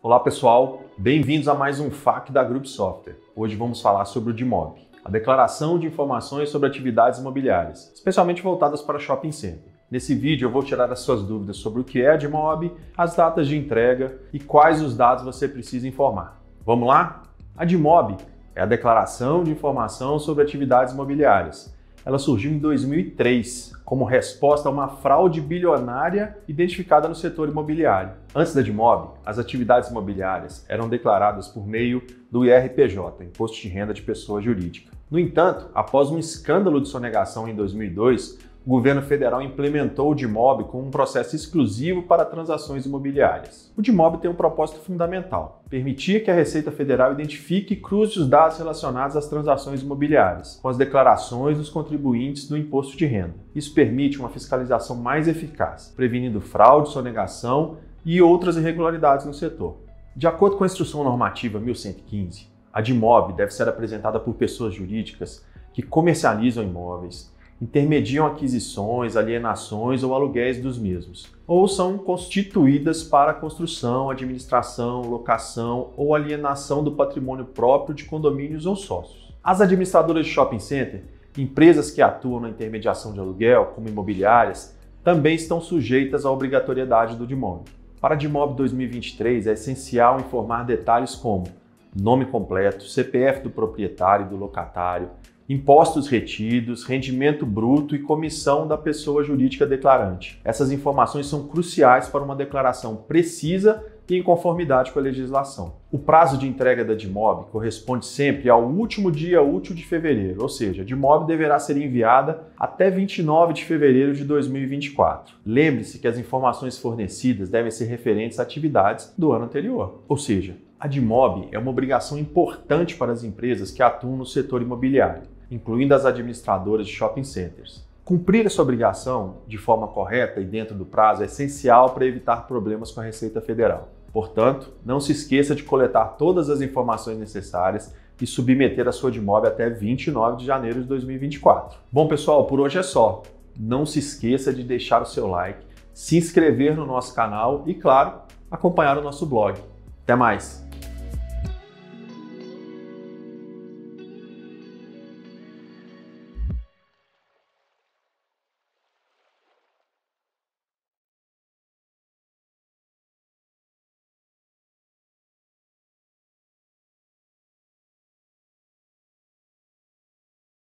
Olá pessoal, bem-vindos a mais um FAQ da Group Software. Hoje vamos falar sobre o DMOB, a declaração de informações sobre atividades imobiliárias, especialmente voltadas para shopping center. Nesse vídeo eu vou tirar as suas dúvidas sobre o que é DMOB, as datas de entrega e quais os dados você precisa informar. Vamos lá? A DMOB é a Declaração de Informação sobre Atividades Imobiliárias ela surgiu em 2003 como resposta a uma fraude bilionária identificada no setor imobiliário. Antes da Dimob, as atividades imobiliárias eram declaradas por meio do IRPJ, Imposto de Renda de Pessoa Jurídica. No entanto, após um escândalo de sonegação em 2002, o governo federal implementou o DIMOB com um processo exclusivo para transações imobiliárias. O DIMOB tem um propósito fundamental: permitir que a Receita Federal identifique e cruze os dados relacionados às transações imobiliárias com as declarações dos contribuintes do imposto de renda. Isso permite uma fiscalização mais eficaz, prevenindo fraude, sonegação e outras irregularidades no setor. De acordo com a Instrução Normativa 1115, a DIMOB deve ser apresentada por pessoas jurídicas que comercializam imóveis intermediam aquisições, alienações ou aluguéis dos mesmos, ou são constituídas para construção, administração, locação ou alienação do patrimônio próprio de condomínios ou sócios. As administradoras de shopping center, empresas que atuam na intermediação de aluguel, como imobiliárias, também estão sujeitas à obrigatoriedade do DIMOB. Para a DIMOB 2023 é essencial informar detalhes como nome completo, CPF do proprietário e do locatário, impostos retidos, rendimento bruto e comissão da pessoa jurídica declarante. Essas informações são cruciais para uma declaração precisa e em conformidade com a legislação. O prazo de entrega da DIMOB corresponde sempre ao último dia útil de fevereiro, ou seja, a DIMOB deverá ser enviada até 29 de fevereiro de 2024. Lembre-se que as informações fornecidas devem ser referentes a atividades do ano anterior, ou seja, a DIMOB é uma obrigação importante para as empresas que atuam no setor imobiliário incluindo as administradoras de shopping centers. Cumprir essa obrigação de forma correta e dentro do prazo é essencial para evitar problemas com a Receita Federal. Portanto, não se esqueça de coletar todas as informações necessárias e submeter a sua DMOB até 29 de janeiro de 2024. Bom, pessoal, por hoje é só. Não se esqueça de deixar o seu like, se inscrever no nosso canal e, claro, acompanhar o nosso blog. Até mais!